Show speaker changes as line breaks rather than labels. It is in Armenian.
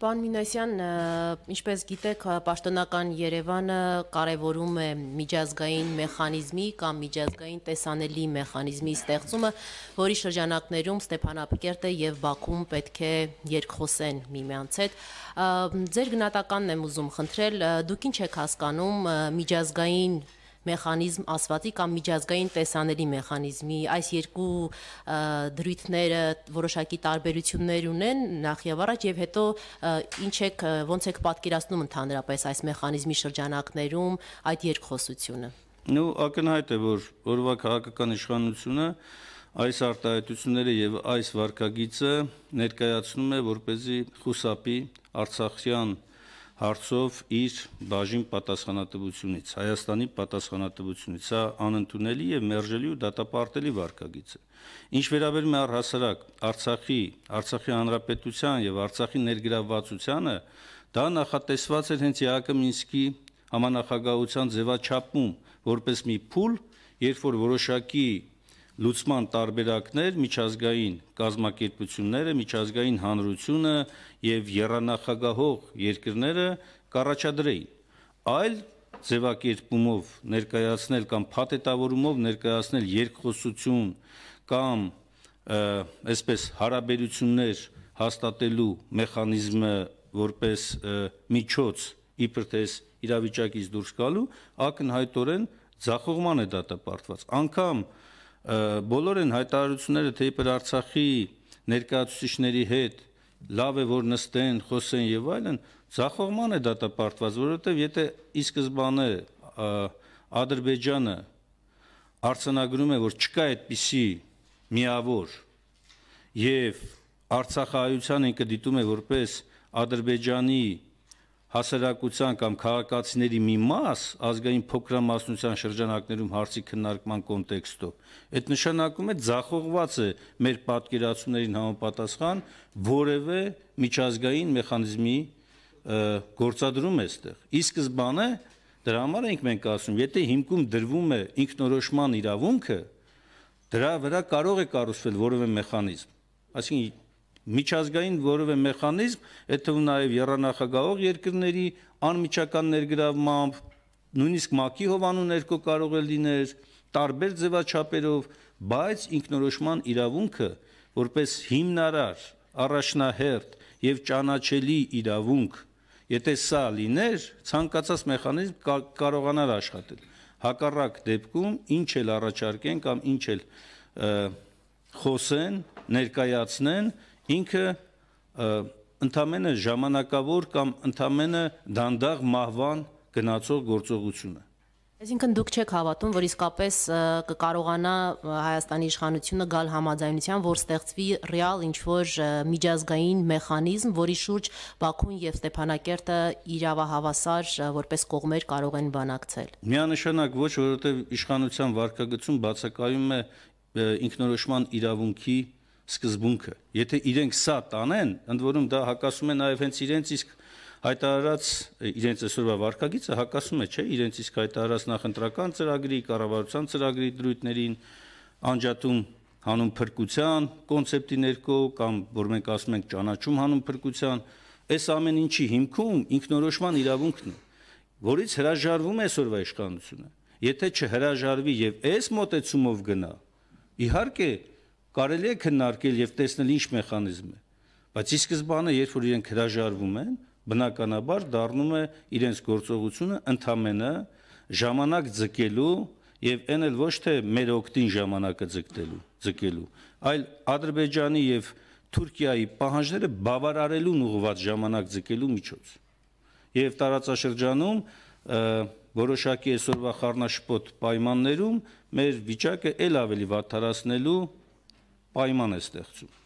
Պան Մինասյան, ինչպես գիտեք, պաշտոնական Երևանը կարևորում է միջազգային մեխանիզմի կամ միջազգային տեսանելի մեխանիզմի ստեղծումը, որի շրջանակներում Ստեփանապերտը եւ Բաքուն պետք է երկխոսեն միմյանց հետ։ Ձեր գնահատականն եմ ուզում խնդրել, դուք ինչ եք հասկանում միջազգային մեխանիզմ ասվածի կամ միջազգային տեսանելի մեխանիզմի այս երկու դրույթները որոշակի տարբերություններ ունեն նախև առաջ եւ հետո ինչ եք ոնց եք պատկերացնում ընդհանրապես այս մեխանիզմի շրջանակներում այդ երկխոսությունը
նու ակնհայտ է որ օրվա քաղաքական իշխանությունը այս արտահայտությունները եւ այս վարկագիծը ներկայացնում է որպեսզի խուսափի արցախյան հարցով իր բաժին պատասխանատվությունից, Հայաստանի պատասխանատվությունից։ Սա անընդունելի եւ մերժելի ու դատապարտելի վարկագիծ է։ Ինչ վերաբերում է առհասարակ Արցախի, Արցախի հանրապետության եւ Արցախի ներգրավվածությանը, դա նախատեսված էր հենց ԵԱԿ Մինսկի համանախագահության ձևաչափում որպես մի փուլ, երբ որ որոշակի լուծման տարբերակներ, միջազգային կազմակերպությունները, միջազգային հանրությունը եւ երանախագահող երկրները կառաջադրեին, այլ ձևակերպումով ներկայացնել կամ փաթեթավորումով ներկայացնել երկխոսություն կամ այսպես հարաբերություններ հաստատելու մեխանիզմը որպես միջոց իբր թե իրավիճակից դուրս գալու ակնհայտորեն ձախողման է դատապարտված անկամ դա բոլոր են հայտարարությունները թե իբր Արցախի ներկայացուցիչների հետ լավ է որ նստեն, խոսեն եւ այլն, ցախողման է դատապարտված, որովհետեւ եթե ի սկզբանե Ադրբեջանը արցանագրում է, որ չկա այդպիսի միավոր եւ Արցախահայության ինքը դիտում է որպես Ադրբեջանի հասարակության կամ քաղաքացիների մի մաս ազգային փոքրամասնության շրջանակներում հարցի քննարկման կոնտեքստով այդ նշանակում է ձախողված է մեր պատկերացումներին համապատասխան որևէ միջազգային մեխանիզմի գործադրում է այստեղ ի սկզբանե դրա համար ենք մենք ասում եթե հիմքում դրվում է ինքնորոշման իրավունքը դրա վրա կարող է կառուցվել որևէ մեխանիզմ այսինքն միջազգային որևէ մեխանիզմ, այդ թվում նաև երանախագահող երկրների անմիջական ներգրավմամբ, նույնիսկ ՄԱԿ-ի հովանու ներքո կարող է լինել տարբեր ձևաչափերով, բայց ինքնորոշման իրավունքը որպես հիմնարար, առաջնահերթ եւ ճանաչելի իրավունք, եթե սա լիներ, ցանկացած մեխանիզմ կա, կարողանար աշխատել։ Հակառակ դեպքում ինչ էլ առաջարկեն կամ ինչ էլ խոսեն, ներկայացնեն, ինքը ընդամենը ժամանակավոր կամ ընդամենը դանդաղ մահվան գնացող գործողություն է։
Այսինքն դուք չեք հավատում, որ իսկապես կկարողանա Հայաստանի իշխանությունը գալ համաձայնության, որ ստեղծվի ռեալ ինչ-որ միջազգային մեխանիզմ, որի շուրջ Բաքուն եւ Ստեփանակերտը իրավահավասար որպես կողմեր կարող են բանակցել։
Միանշանակ ոչ, որովհետեւ իշխանության վարկագծում բացակայում է ինքնորոշման իրավունքի սկզբունքը։ Եթե իրենք սա տանեն, ընդ որում դա հակասում է նաև հենց իրենց իսկ հայտարարած իրենց այսօրվա վարկագիծը հակասում է, չէ, իրենց իսկ հայտարարած նախընտրական ծրագրի, կառավարության ծրագրի դրույթներին անջատում հանուն փրկության կոնցեպտի ներքո կամ որ մենք ասում ենք ճանաչում հանուն փրկության, այս ամեն ինչի հիմքում ինքնորոշման իրավունքն է, որից հրաժարվում է այսօրվա իշխանությունը։ Եթե չհրաժարվի եւ այս մոտեցումով գնա, իհարկե կարելի է քննարկել եւ տեսնել ինչ մեխանիզմ է։ Բայց ի սկզբանե երբ որ իրենք հրաժարվում են, բնականաբար դառնում է իրենց գործողությունը ընդամենը ժամանակ ձգելու եւ այն էլ ոչ թե մեր օկտին ժամանակը ձգտելու, ձգելու, այլ Ադրբեջանի եւ Թուրքիայի պահանջները բավարարելուն ուղղված ժամանակ ձգելու միջոց։ Եվ տարածաշրջանում որոշակի այսօրվա խառնաշփոթ պայմաններում մեր վիճակը ել ավելի վատթարացնելու պայման է ստեղծում